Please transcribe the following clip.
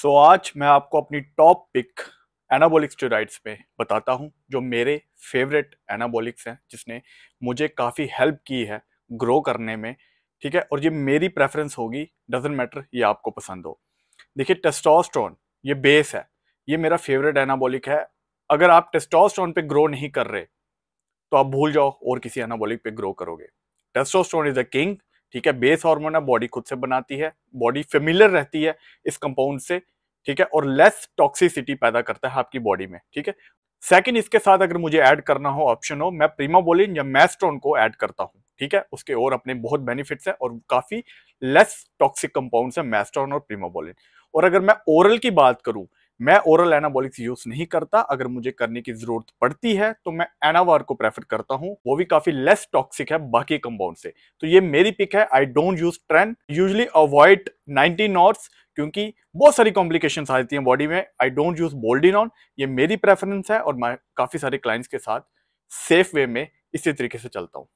सो so, आज मैं आपको अपनी टॉप पिक एनाबॉलिक स्टेराइड्स पे बताता हूँ जो मेरे फेवरेट एनाबॉलिक्स हैं जिसने मुझे काफ़ी हेल्प की है ग्रो करने में ठीक है और ये मेरी प्रेफरेंस होगी डजेंट मैटर ये आपको पसंद हो देखिए टेस्टोस्ट्रॉन ये बेस है ये मेरा फेवरेट एनाबॉलिक है अगर आप टेस्टोस्ट्रॉन पे ग्रो नहीं कर रहे तो आप भूल जाओ और किसी एनाबॉलिक पे ग्रो करोगे टेस्टोस्ट्रॉन इज अ किंग ठीक है बेस हार्मोन है बॉडी खुद से बनाती है बॉडी फेमिलियर रहती है इस कंपाउंड से ठीक है और लेस टॉक्सिसिटी पैदा करता है आपकी बॉडी में ठीक है सेकंड इसके साथ अगर मुझे ऐड करना हो ऑप्शन हो मैं प्रीमाबोलिन या मैस्ट्रॉन को ऐड करता हूँ ठीक है उसके और अपने बहुत बेनिफिट्स हैं और काफी लेस टॉक्सिक कंपाउंड्स हैं मैस्ट्रॉन और प्रीमाबोलिन और अगर मैं ओरल की बात करूँ मैं ओरल एनाबॉलिक्स यूज नहीं करता अगर मुझे करने की जरूरत पड़ती है तो मैं एनावार को प्रेफर करता हूँ वो भी काफी लेस टॉक्सिक है बाकी कंपाउंड से तो ये मेरी पिक है I don't use train usually avoid ninety knots क्योंकि बहुत सारी कॉम्प्लिकेशन आ जाती है बॉडी में आई डोंट यूज बोल्डिनॉन ये मेरी प्रेफरेंस है और मैं काफी सारे क्लाइंट्स के साथ सेफ वे में इसी तरीके से चलता हूँ